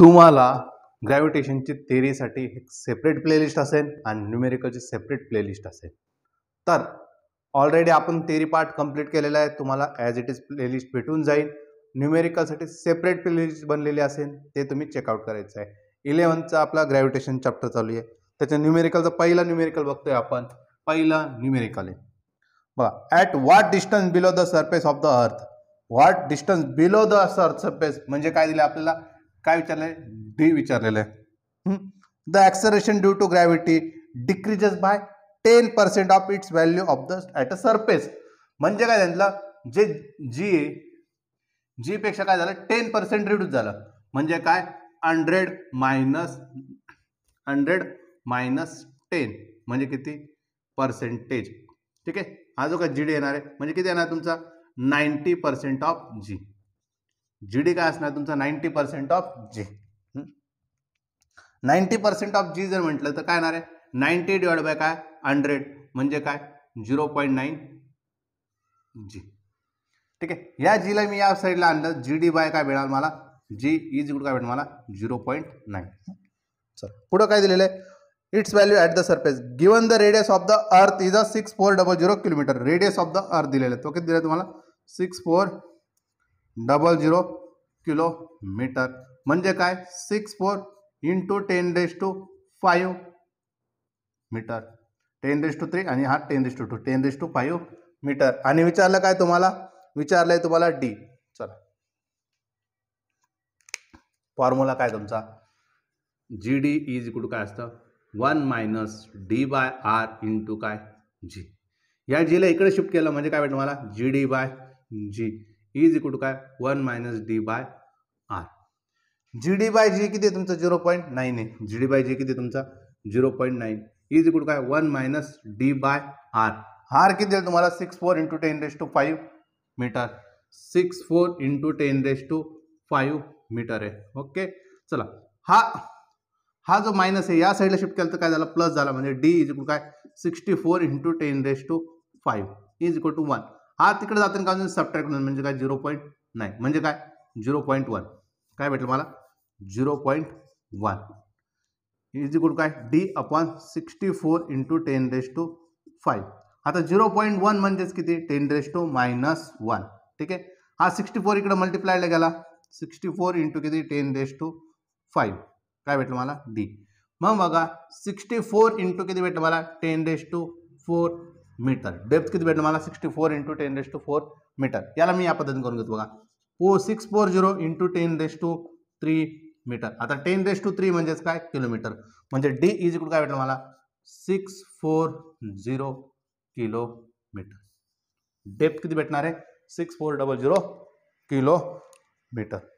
तुम्हाला ग्रॅव्हिटेशनची थेरीसाठी एक separate playlist असेल आणि न्युमेरिकलची सेपरेट प्लेलिस्ट असेल तर ऑलरेडी आपण थेरी पार्ट कंप्लीट केलेला आहे तुम्हाला ॲज इट इज प्लेलिस्ट भेटून जाईल न्युमेरिकलसाठी सेपरेट प्लेलिस्ट बनलेली असेल ते तुम्ही चेकआउट करायचं आहे इलेवनचा आपला ग्रॅव्हिटेशन चॅप्टर चालू आहे त्याच्या न्यूमेरिकलचा पहिला न्यूमेरिकल बघतोय आपण पहिला न्यूमेरिकल आहे बघा at what distance below the surface of the earth what distance below the surface म्हणजे काय दिलं आपल्याला काय विचारलं आहे डी विचारलेलं आहे the acceleration due to gravity decreases by ten percent of its value of the at a surface म्हणजे काय त्यांना जे जी जी पेक्षा काय झालं टेन पर्सेंट रिड्यूस झालं म्हणजे काय hundred minus hundred minus ten म्हणजे किती पर्सेंटेज ठीक आहे हा जो काय जी डी येणार आहे म्हणजे किती येणार तुमचा ninety percent of G G D काय असणार तुमचा ninety percent of G ninety percent of G जर म्हटलं तर काय येणार आहे नाईन्टी डिवाइड बाय काय हंड्रेड म्हणजे काय झिरो पॉईंट नाईन जी ठीक आहे या जीला मी या साईडला आणलं जी डी बाय काय मिळाल मला जी इज गुड काय भेटणार मला झिरो पॉईंट नाईन चल पुढं काय दिलेलं आहे its value at the surface given the radius of the earth is a six four double zero kilometre radius of the earth दिलेलं आहे तो किती दिला तुम्हाला six four double zero kilometre म्हणजे काय six four into ten raise to five metre ten raise to three आणि हा ten raise to two ten raise to five metre आणि विचारलं काय तुम्हाला विचारलं आहे तुम्हाला डी चला फॉर्म्युला काय तुमचा जी डी इज इकडून काय असतं one minus D by R into काय जी या जीला इकडे शिफ्ट केलं म्हणजे काय तुम्हाला G D by G is equal to काय one minus D by R G D by G किती तुमचा झिरो पॉईंट नाईन आहे जी डी बाय जी किती तुमचा zero point nine is equal to काय one minus D by R R किती आहे तुम्हाला six four into ten raise to five metre six four into ten raise to five metre आहे okay चला हा हा जो मायनस आहे या साईडला शिफ्ट केला तर काय झाला प्लस झाला म्हणजे डी इज इक्वल काय sixty four into ten raise to five is equal to one हा तिकडे जाताना काय सबट्रॅक्ट म्हणजे काय झिरो पॉईंट नाही म्हणजे काय झिरो पॉईंट वन काय भेटलं मला zero point one is equal काय D upon sixty four into ten raise to five आता झिरो पॉईंट वन म्हणजेच किती ten raise to minus one ठीक आहे हा सिक्स्टी फोर इकडं मल्टिप्लायला गेला सिक्स्टी फोर इंटू किती टेन रेस टू फाईव्ह काय भेटलं मला डी मग बघा सिक्स्टी फोर इंटू किती भेटलं मला ten raise to four metre depth किती भेटलं मला sixty four into ten raise to four metre याला मी या पद्धतीने करून घेतो बघा ओ six four zero into ten raise to three metre आता टेन रेस टू थ्री म्हणजेच काय किलोमीटर म्हणजे डी इज इकडून काय भेटलं मला six four zero kilometre depth किती भेटणार आहे six four double zero kilometre